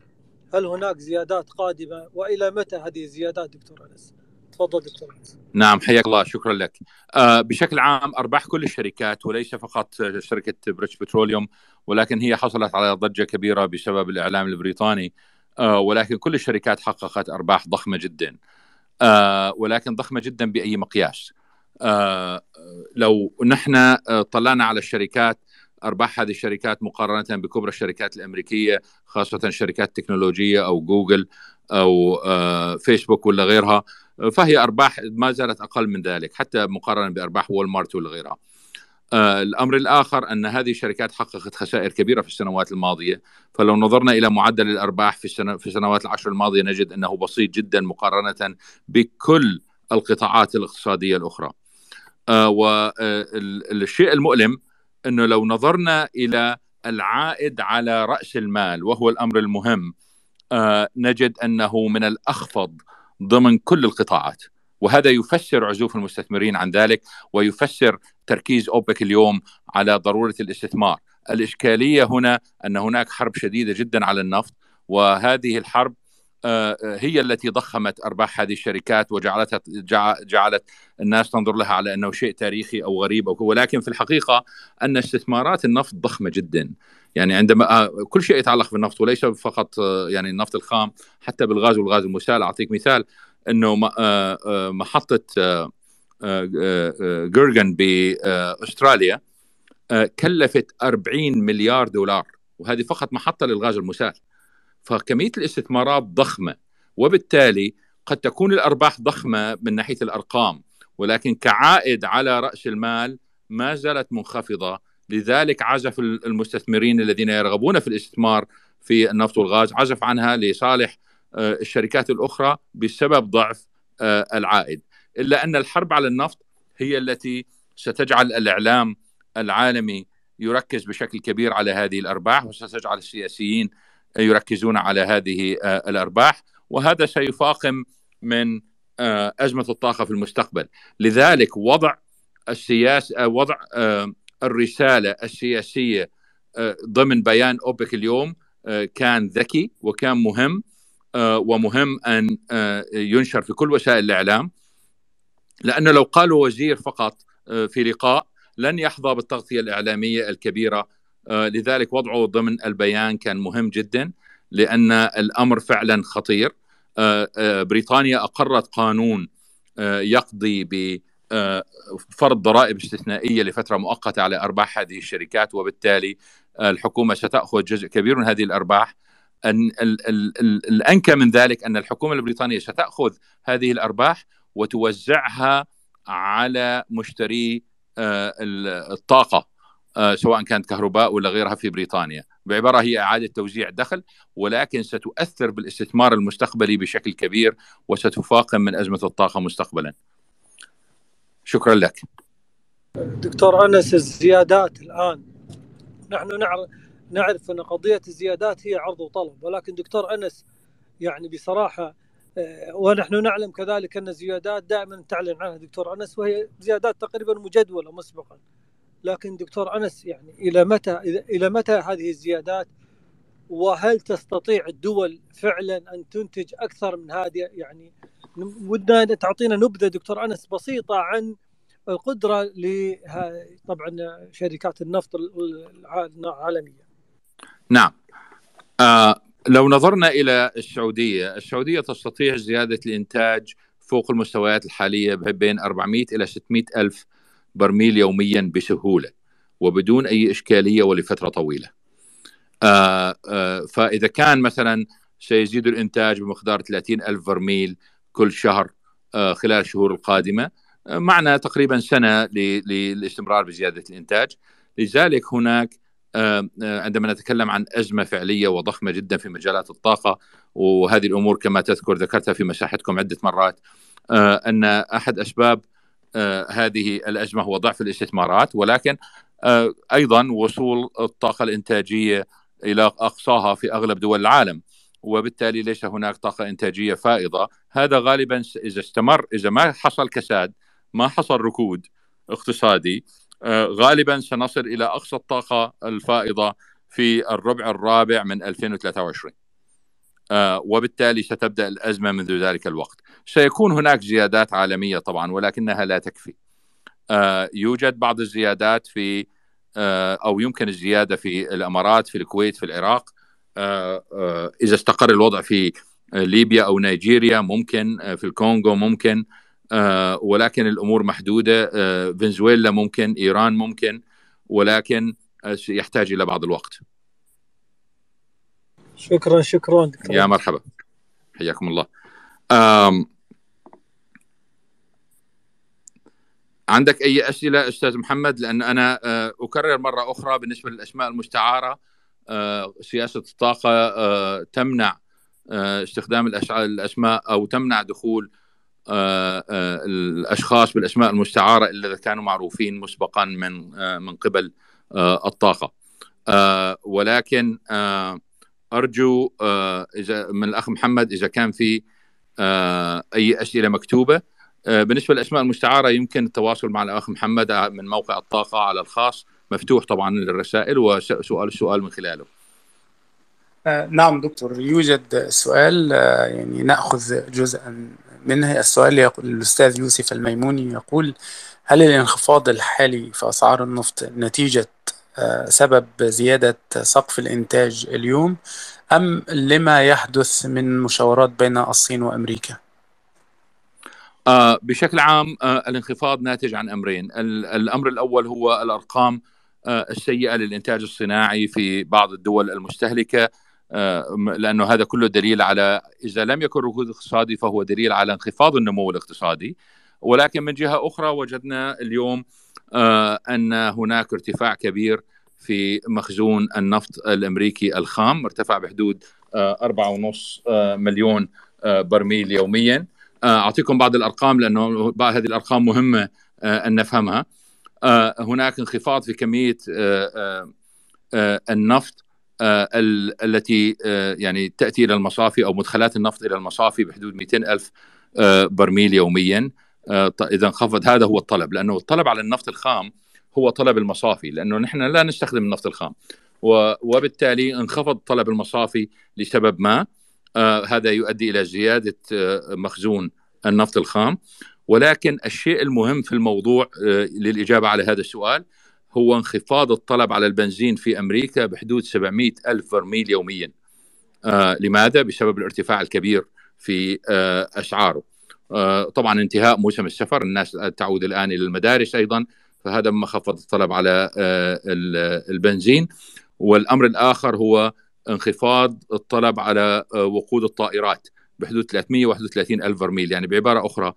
هل هناك زيادات قادمة وإلى متى هذه الزيادات دكتور أنس تفضل دكتور أنس نعم حياك الله شكرا لك آه، بشكل عام أرباح كل الشركات وليس فقط شركة بريتش بتروليوم ولكن هي حصلت على ضجة كبيرة بسبب الإعلام البريطاني آه، ولكن كل الشركات حققت ارباح ضخمه جدا آه، ولكن ضخمه جدا باي مقياس آه، لو نحن طلعنا على الشركات ارباح هذه الشركات مقارنه بكبرى الشركات الامريكيه خاصه شركات تكنولوجيه او جوجل او فيسبوك ولا غيرها فهي ارباح ما زالت اقل من ذلك حتى مقارنه بارباح وول مارت ولا غيرها آه، الامر الاخر ان هذه الشركات حققت خسائر كبيره في السنوات الماضيه، فلو نظرنا الى معدل الارباح في السنو... في السنوات العشر الماضيه نجد انه بسيط جدا مقارنه بكل القطاعات الاقتصاديه الاخرى. آه، والشيء آه، المؤلم انه لو نظرنا الى العائد على راس المال وهو الامر المهم نجد انه من الاخفض ضمن كل القطاعات. وهذا يفسر عزوف المستثمرين عن ذلك ويفسر تركيز اوبك اليوم على ضروره الاستثمار. الاشكاليه هنا ان هناك حرب شديده جدا على النفط وهذه الحرب آه، آه، هي التي ضخمت ارباح هذه الشركات وجعلتها جعلت الناس تنظر لها على انه شيء تاريخي او غريب او ولكن في الحقيقه ان استثمارات النفط ضخمه جدا يعني عندما آه، كل شيء يتعلق بالنفط وليس فقط يعني النفط الخام حتى بالغاز والغاز المسال اعطيك مثال انه آه، آه، محطه آه، جورجن باستراليا كلفت 40 مليار دولار وهذه فقط محطه للغاز المسال فكميه الاستثمارات ضخمه وبالتالي قد تكون الارباح ضخمه من ناحيه الارقام ولكن كعائد على راس المال ما زالت منخفضه لذلك عزف المستثمرين الذين يرغبون في الاستثمار في النفط والغاز عزف عنها لصالح آه، الشركات الاخرى بسبب ضعف آه، العائد الا ان الحرب على النفط هي التي ستجعل الاعلام العالمي يركز بشكل كبير على هذه الارباح وستجعل السياسيين يركزون على هذه آه، الارباح وهذا سيفاقم من ازمه الطاقه في المستقبل لذلك وضع السياسه وضع الرساله السياسيه ضمن بيان اوبك اليوم كان ذكي وكان مهم آه، ومهم ان آه، ينشر في كل وسائل الاعلام لانه لو قالوا وزير فقط آه، في لقاء لن يحظى بالتغطيه الاعلاميه الكبيره لذلك وضعه ضمن البيان كان مهم جدا لان الامر فعلا خطير بريطانيا اقرت قانون يقضي بفرض ضرائب استثنائيه لفتره مؤقته على ارباح هذه الشركات وبالتالي الحكومه ستاخذ جزء كبير من هذه الارباح أن الأنكى من ذلك أن الحكومة البريطانية ستأخذ هذه الأرباح وتوزعها على مشتري آه، الطاقة آه، سواء كانت كهرباء ولا غيرها في بريطانيا بعبارة هي إعادة توزيع الدخل ولكن ستؤثر بالاستثمار المستقبلي بشكل كبير وستفاقم من أزمة الطاقة مستقبلا شكرا لك دكتور أنس الزيادات الآن نحن نعرف نعرف ان قضيه الزيادات هي عرض وطلب ولكن دكتور انس يعني بصراحه آه، ونحن نعلم كذلك ان الزيادات دائما تعلن عنها دكتور انس وهي زيادات تقريبا مجدوله مسبقا لكن دكتور انس يعني الى متى الى متى هذه الزيادات وهل تستطيع الدول فعلا ان تنتج اكثر من هذه يعني ودنا تعطينا نبذه دكتور انس بسيطه عن القدره ل طبعا شركات النفط العالميه نعم آه لو نظرنا الى السعوديه، السعوديه تستطيع زياده الانتاج فوق المستويات الحاليه بين 400 الى 600 الف برميل يوميا بسهوله وبدون اي اشكاليه ولفتره طويله. آه آه فاذا كان مثلا سيزيد الانتاج بمقدار 30 الف برميل كل شهر آه خلال الشهور القادمه آه، معنا تقريبا سنه للاستمرار بزياده الانتاج لذلك هناك آه، آه، عندما نتكلم عن أزمة فعلية وضخمة جدا في مجالات الطاقة وهذه الأمور كما تذكر ذكرتها في مشاحتكم عدة مرات آه، أن أحد أسباب هذه الأزمة هو ضعف الاستثمارات ولكن أيضا وصول الطاقة الإنتاجية إلى أقصاها في أغلب دول العالم وبالتالي ليس هناك طاقة إنتاجية فائضة هذا غالبا إذا استمر إذا ما حصل كساد ما حصل ركود اقتصادي آه، غالبا سنصل الى اقصى الطاقه الفائضه في الربع الرابع من 2023 آه، وبالتالي ستبدا الازمه منذ ذلك الوقت سيكون هناك زيادات عالميه طبعا ولكنها لا تكفي آه، يوجد بعض الزيادات في او يمكن الزياده في الامارات في الكويت في العراق اذا استقر الوضع في ليبيا او نيجيريا ممكن في الكونغو ممكن آه، ولكن الامور محدوده آه، فنزويلا ممكن ايران ممكن ولكن يحتاج الى بعض الوقت شكرا شكرا دكتور. يا مرحبا حياكم الله عندك اي اسئله استاذ محمد لان انا آه، اكرر مره اخرى بالنسبه للاسماء المستعاره سياسه الطاقه تمنع استخدام الاسماء او تمنع دخول آه، آه، الاشخاص بالاسماء المستعاره الذين كانوا معروفين مسبقا من آه، من قبل الطاقه ولكن ارجو اذا من الاخ محمد اذا كان في اي اسئله مكتوبه بالنسبه للاسماء المستعاره يمكن التواصل مع الاخ محمد من موقع الطاقه على الخاص مفتوح طبعا للرسائل وسؤال السؤال من خلاله نعم دكتور يوجد سؤال يعني ناخذ جزءا منها السؤال يقول الأستاذ يوسف الميموني يقول هل الانخفاض الحالي في أسعار النفط نتيجة آه، سبب زيادة سقف الإنتاج اليوم أم لما يحدث من مشاورات بين الصين وأمريكا؟ آه، بشكل عام آه، الانخفاض ناتج عن أمرين الأمر الأول هو الأرقام السيئة للإنتاج الصناعي في بعض الدول المستهلكة آه، لانه هذا كله دليل على اذا لم يكن ركود اقتصادي فهو دليل على انخفاض النمو الاقتصادي ولكن من جهه اخرى وجدنا اليوم آه، ان هناك ارتفاع كبير في مخزون النفط الامريكي الخام ارتفع بحدود 4.5 آه، مليون برميل يوميا اعطيكم بعض الارقام لانه بعض هذه الارقام مهمه ان نفهمها هناك انخفاض في كميه النفط آه، التي آه، يعني تاتي الى المصافي او مدخلات النفط الى المصافي بحدود 200 الف آه، برميل يوميا اذا انخفض هذا هو الطلب لانه الطلب على النفط الخام هو طلب المصافي لانه نحن لا نستخدم النفط الخام وبالتالي انخفض طلب المصافي لسبب ما هذا يؤدي الى زياده مخزون النفط الخام ولكن الشيء المهم في الموضوع للاجابه على هذا السؤال هو انخفاض الطلب على البنزين في أمريكا بحدود 700 ألف برميل يوميا آه لماذا؟ بسبب الارتفاع الكبير في آه أسعاره آه طبعا انتهاء موسم السفر الناس تعود الآن إلى المدارس أيضا فهذا ما خفض الطلب على آه البنزين والأمر الآخر هو انخفاض الطلب على آه، وقود الطائرات بحدود 331 ألف برميل يعني بعبارة أخرى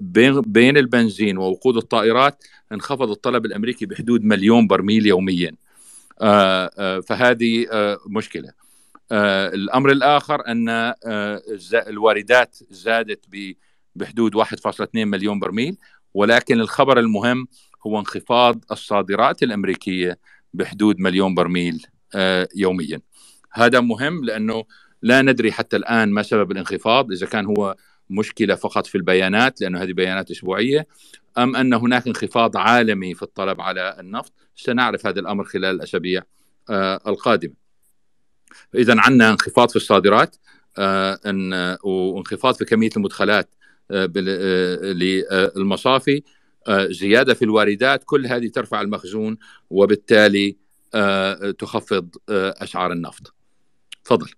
بين بين البنزين ووقود الطائرات انخفض الطلب الامريكي بحدود مليون برميل يوميا آه، آه، فهذه آه، مشكله الامر الاخر ان الواردات زادت بحدود 1.2 مليون برميل ولكن الخبر المهم هو انخفاض الصادرات الامريكيه بحدود مليون برميل يوميا هذا مهم لانه لا ندري حتى الان ما سبب الانخفاض اذا كان هو مشكله فقط في البيانات لانه هذه بيانات اسبوعيه أم أن هناك انخفاض عالمي في الطلب على النفط سنعرف هذا الأمر خلال الأسابيع آه، القادمة إذا عندنا انخفاض في الصادرات آه، آه، وانخفاض في كمية المدخلات للمصافي زيادة في الواردات كل هذه ترفع المخزون وبالتالي تخفض أسعار النفط تفضل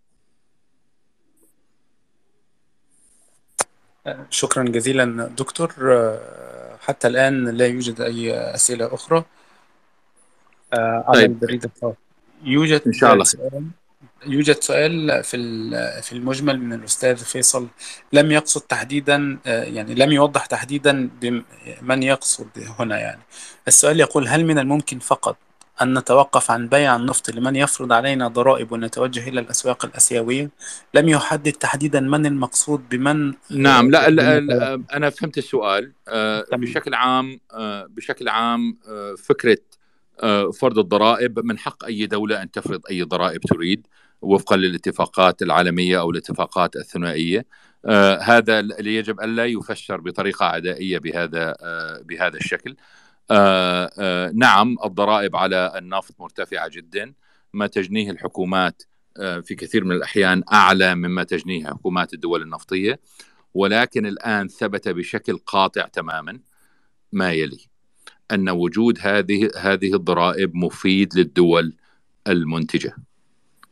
شكرا جزيلا دكتور حتى الآن لا يوجد أي أسئلة أخرى آه، على طيب. البريد الخاص يوجد إن شاء الله يوجد سؤال في في المجمل من الاستاذ فيصل لم يقصد تحديدا آه، يعني لم يوضح تحديدا من يقصد هنا يعني السؤال يقول هل من الممكن فقط أن نتوقف عن بيع النفط لمن يفرض علينا ضرائب ونتوجه إلى الأسواق الآسيوية لم يحدد تحديدا من المقصود بمن نعم لا, لا, لا أنا فهمت السؤال آه، بشكل عام آه، بشكل عام آه، فكرة فرض الضرائب من حق أي دولة أن تفرض أي ضرائب تريد وفقا للاتفاقات العالمية أو الاتفاقات الثنائية آه هذا يجب ألا يفسر بطريقة عدائية بهذا آه بهذا الشكل آه، آه، نعم الضرائب على النفط مرتفعة جدا ما تجنيه الحكومات آه، في كثير من الأحيان أعلى مما تجنيه حكومات الدول النفطية ولكن الآن ثبت بشكل قاطع تماما ما يلي أن وجود هذه هذه الضرائب مفيد للدول المنتجة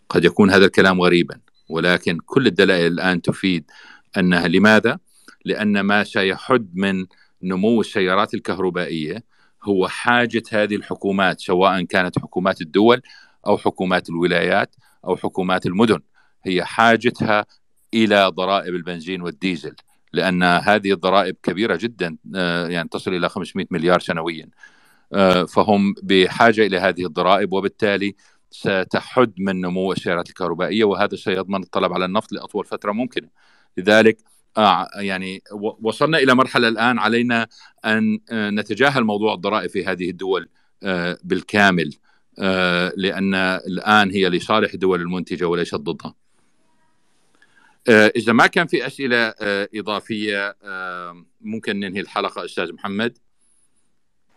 قد يكون هذا الكلام غريبا ولكن كل الدلائل الآن تفيد أنها لماذا؟ لأن ما سيحد من نمو السيارات الكهربائية هو حاجه هذه الحكومات سواء كانت حكومات الدول او حكومات الولايات او حكومات المدن هي حاجتها الى ضرائب البنزين والديزل لان هذه الضرائب كبيره جدا آه، يعني تصل الى 500 مليار سنويا آه، فهم بحاجه الى هذه الضرائب وبالتالي ستحد من نمو السيارات الكهربائيه وهذا سيضمن الطلب على النفط لاطول فتره ممكنه لذلك آه، يعني وصلنا الى مرحله الان علينا ان آه، نتجاهل موضوع الضرائب في هذه الدول آه، بالكامل لان الان هي لصالح الدول المنتجه وليست ضدها. اذا ما كان في اسئله اضافيه ممكن ننهي الحلقه استاذ محمد.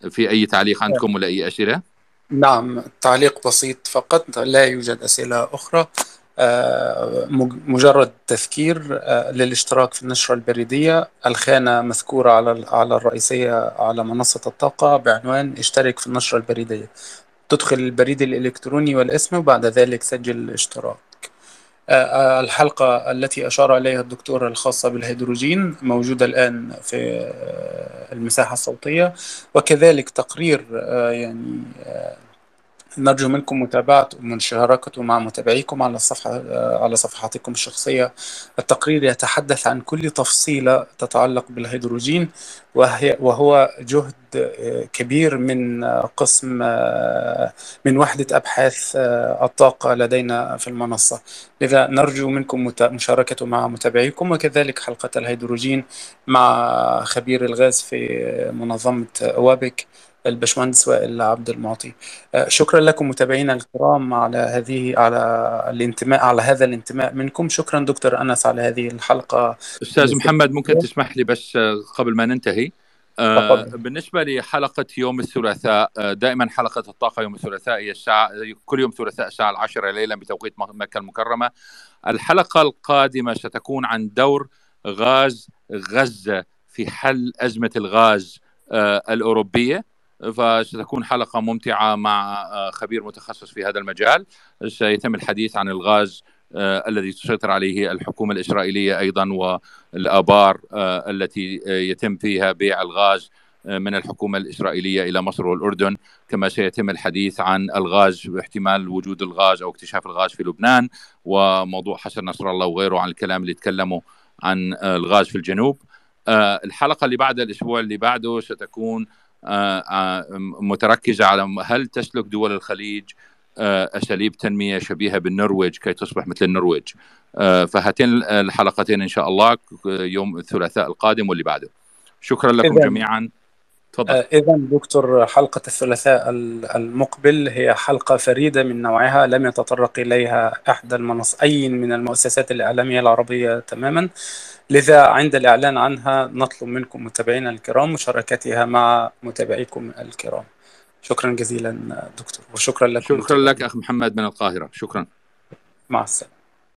في اي تعليق عندكم ولا اي اسئله؟ نعم تعليق بسيط فقط لا يوجد اسئله اخرى آه، مجرد تذكير آه، للاشتراك في النشرة البريدية الخانة مذكورة على على الرئيسية على منصة الطاقة بعنوان اشترك في النشرة البريدية تدخل البريد الإلكتروني والاسم وبعد ذلك سجل الاشتراك آه، الحلقة التي أشار إليها الدكتور الخاصة بالهيدروجين موجودة الآن في المساحة الصوتية وكذلك تقرير يعني نرجو منكم متابعة ومشاركة مع متابعيكم على الصفحة على صفحاتكم الشخصية التقرير يتحدث عن كل تفصيلة تتعلق بالهيدروجين وهي وهو جهد آه، كبير من آه، قسم آه، من وحدة أبحاث الطاقة لدينا في المنصة لذا نرجو منكم مشاركة مع متابعيكم وكذلك حلقة الهيدروجين مع خبير الغاز في منظمة وابك الباشمهندس وائل عبد المعطي آه، شكرا لكم متابعينا الكرام على هذه على الانتماء على هذا الانتماء منكم شكرا دكتور انس على هذه الحلقه استاذ محمد ممكن تسمح لي بس آه، قبل ما ننتهي آه بالنسبة لحلقة يوم الثلاثاء آه، دائما حلقة الطاقة يوم الثلاثاء هي الساعة كل يوم ثلاثاء الساعة العاشرة ليلا بتوقيت مكة المكرمة الحلقة القادمة ستكون عن دور غاز غزة في حل أزمة الغاز الأوروبية فستكون حلقة ممتعة مع آه، خبير متخصص في هذا المجال سيتم الحديث عن الغاز آه، الذي تسيطر عليه الحكومة الإسرائيلية أيضا والآبار آه، التي يتم فيها بيع الغاز من الحكومة الإسرائيلية إلى مصر والأردن كما سيتم الحديث عن الغاز واحتمال وجود الغاز أو اكتشاف الغاز في لبنان وموضوع حسن نصر الله وغيره عن الكلام اللي تكلموا عن الغاز في الجنوب الحلقة اللي بعد الأسبوع اللي بعده ستكون آه، آه، متركزه على هل تسلك دول الخليج آه، اساليب تنميه شبيهه بالنرويج كي تصبح مثل النرويج فهاتين الحلقتين ان شاء الله يوم الثلاثاء القادم واللي بعده شكرا لكم جميعا تفضل آه، اذا دكتور حلقه الثلاثاء المقبل هي حلقه فريده من نوعها لم يتطرق اليها احد المنص اي من المؤسسات الاعلاميه العربيه تماما لذا عند الاعلان عنها نطلب منكم متابعينا الكرام مشاركتها مع متابعيكم الكرام شكرا جزيلا دكتور وشكرا لك شكرا لك اخ محمد من القاهره شكرا مع السلامه